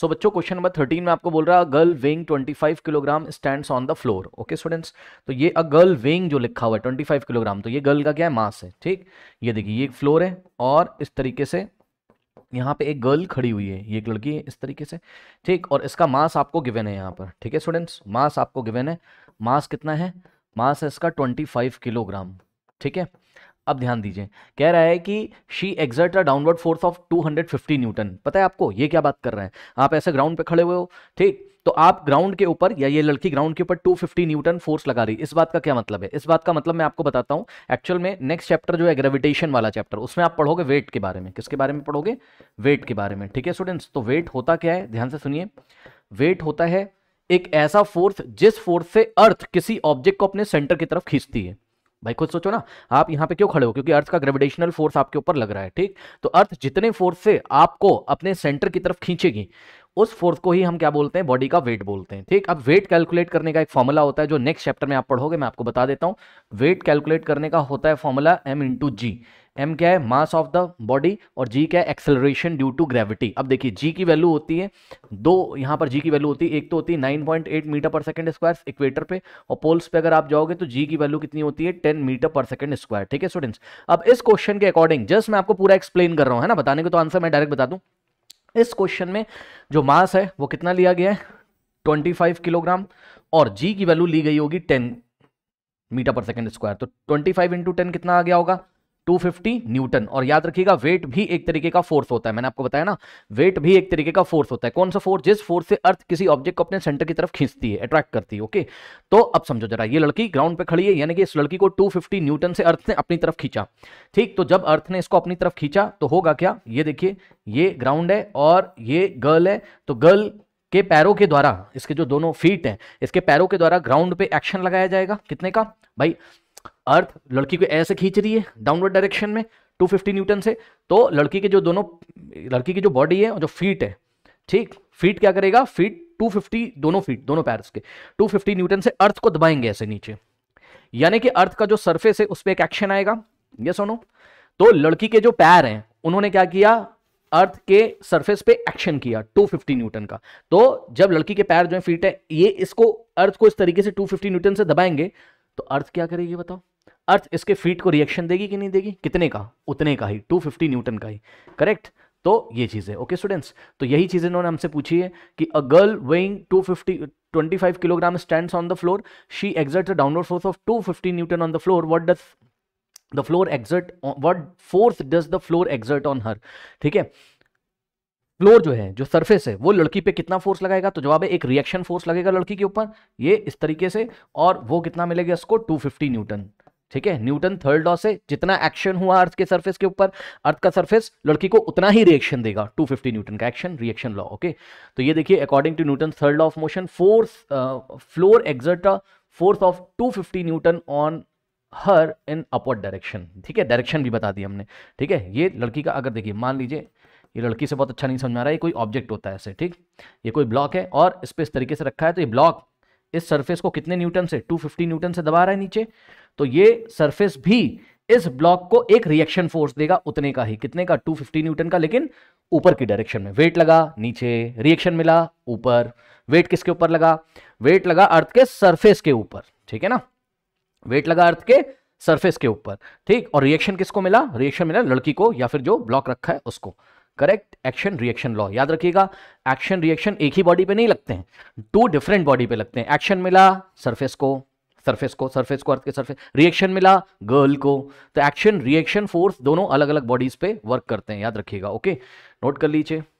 सो so, बच्चों question number thirteen में आपको बोल रहा है girl weighing 25 kilogram stands on the floor okay students तो ये अ गर्ल वेइंग जो लिखा हुआ है 25 किलोग्राम तो ये गर्ल का क्या है मास है ठीक ये देखिए ये फ्लोर है और इस तरीके से यहाँ पे एक गर्ल खड़ी हुई है ये एक लड़की है इस तरीके से ठीक और इसका मास आपको गिवेन है यहाँ पर ठीक है स्टूडेंट्स मास आपको गिवेन है मास कितना है मास है इसका ट्वेंटी फाइव किलोग्राम ठीक है अब ध्यान दीजिए कह रहा है कि she exert a downward force of 250 newton पता है आपको ये क्या बात कर रहे हैं आप ऐसे ग्राउंड पे खड़े हुए हो ठीक तो आप ग्राउंड के ऊपर या ये लड़की ग्राउंड के ऊपर 250 न्यूटन फोर्स लगा रही इस बात का क्या मतलब है इस बात का मतलब मैं आपको बताता हूँ एक्चुअल में नेक्स्ट चैप्टर जो है ग्रेविटेशन वाला चैप्टर उसमें आप पढ़ोगे वेट के बारे में किसके बारे में पढ़ोगे वेट के बारे में ठीक है स्टूडेंट्स तो वेट होता क्या है ध्यान से सुनिए वेट होता है एक ऐसा फोर्स जिस फोर्स से अर्थ किसी ऑब्जेक्ट को अपने सेंटर की तरफ खींचती है भाई खुद सोचो ना आप यहाँ पे क्यों खड़े हो क्योंकि अर्थ का ग्रेविटेशनल फोर्स आपके ऊपर लग रहा है ठीक तो अर्थ जितने फोर्स से आपको अपने सेंटर की तरफ खींचेगी उस फोर्स को ही हम क्या बोलते हैं बॉडी का वेट बोलते हैं ठीक अब वेट कैलकुलेट करने का एक फॉर्मूला होता है जो नेक्स्ट चैप्टर में आप पढ़ोगे मैं आपको बता देता हूँ वेट कैलकुलेट करने का होता है formula M into G M क्या है मास ऑफ द बॉडी और जी क्या है एक्सेलरेशन ड्यू टू ग्रेविटी अब देखिए जी की वैल्यू होती है दो यहाँ पर जी की वैल्यू होती है एक तो होती है nine point eight metre per second square equator पे और पोल्स पे अगर आप जाओगे तो जी की वैल्यू कितनी होती है ten metre per second square ठीक है स्टूडेंट्स अब इस क्वेश्चन के अकॉर्डिंग जस्ट मैं आपको पूरा एक्सप्लेन कर रहा हूँ है ना बताने को तो आंसर मैं डायरेक्ट बता दूँ इस क्वेश्चन में जो मास है वो कितना लिया गया है फाइव किलोग्राम और जी की वैल्यू ली गई होगी ten metre per second square तो ट्वेंटी फाइव इंटू कितना आ गया होगा 250 न्यूटन और याद रखिएगा वेट भी एक तरीके का फोर्स होता है मैंने आपको बताया ना वेट भी एक तरीके का फोर्स होता है कौन सा फोर्स जिस फोर्स से अर्थ किसी ऑब्जेक्ट को अपने सेंटर की तरफ खींचती है अट्रैक्ट करती है ओके तो अब समझो जरा ये लड़की ग्राउंड पे खड़ी है यानी कि इस लड़की को 250 न्यूटन से अर्थ ने अपनी तरफ खींचा ठीक तो जब अर्थ ने इसको अपनी तरफ खींचा तो होगा क्या ये देखिए ये ग्राउंड है और ये गर्ल है तो गर्ल के पैरों के द्वारा इसके जो दोनों फीट हैं इसके पैरों के द्वारा ग्राउंड पे एक्शन लगाया जाएगा कितने का भाई अर्थ लड़की को ऐसे खींच रही है डाउनवर्ड डायरेक्शन में 250 न्यूटन से तो लड़की के जो दोनों लड़की की जो बॉडी है और जो फीट है ठीक फीट क्या करेगा फीट 250 दोनों फीट दोनों पैर के 250 न्यूटन से अर्थ को दबाएंगे ऐसे नीचे यानी कि अर्थ का जो सरफेस है उस पर एक एक्शन आएगा ये सोनो तो लड़की के जो पैर हैं उन्होंने क्या किया अर्थ के सरफेस पे एक्शन किया 250 न्यूटन का तो जब लड़की के पैर जो है फीट है ये इसको अर्थ को इस तरीके से 250 न्यूटन से दबाएंगे तो अर्थ क्या करेगी बताओ अर्थ इसके फीट को रिएक्शन देगी कि नहीं देगी कितने का उतने का ही 250 न्यूटन का ही करेक्ट तो ये चीज़ें ओके स्टूडेंट्स तो यही चीज़ें इन्होंने हमसे पूछी है कि a girl weighing 250 25 kilogram stand on the floor she act a downward force of 250 newton on the floor what does the floor exert what force does the floor exert on her ठीक है floor जो है जो surface है वो लड़की पे कितना फोर्स लगाएगा तो जवाब है एक रिएक्शन फोर्स लगेगा लड़की के ऊपर ये इस तरीके से और वो कितना मिलेगा इसको 250 न्यूटन ठीक है न्यूटन थर्ड लॉ से जितना एक्शन हुआ अर्थ के सरफेस के ऊपर अर्थ का सरफेस लड़की को उतना ही रिएक्शन देगा 250 न्यूटन का एक्शन रिएक्शन लॉ ओके तो ये देखिए according to Newton third law of motion force floor exert force of two newton on her in upward direction ठीक है डायरेक्शन भी बता दी हमने ठीक है ये लड़की का अगर देखिए मान लीजिए ये लड़की से बहुत अच्छा नहीं समझ में आ रहा है ये कोई ऑब्जेक्ट होता है ऐसे ठीक ये कोई ब्लॉक है और इस पर इस तरीके से रखा है तो ये ब्लॉक इस सरफेस को कितने न्यूटन से 250 न्यूटन से दबा रहा है नीचे तो ये सरफेस भी इस ब्लॉक को एक रिएक्शन फोर्स देगा उतने का ही कितने का 250 न्यूटन का लेकिन ऊपर की डायरेक्शन में वेट लगा नीचे रिएक्शन मिला ऊपर वेट किसके ऊपर लगा वेट लगा अर्थ के सरफेस के ऊपर ठीक है ना वेट लगा अर्थ के सरफेस के ऊपर ठीक और रिएक्शन किसको मिला रिएक्शन मिला लड़की को या फिर जो ब्लॉक रखा है उसको करेक्ट एक्शन रिएक्शन लॉ याद रखिएगा एक्शन रिएक्शन एक ही बॉडी पे नहीं लगते हैं टू डिफरेंट बॉडी पे लगते हैं एक्शन मिला सरफेस को सरफेस को सरफेस को अर्थ के सरफेस रिएक्शन मिला गर्ल को तो एक्शन रिएक्शन फोर्स दोनों अलग अलग बॉडीज पे वर्क करते हैं याद रखिएगा ओके नोट कर लीजिए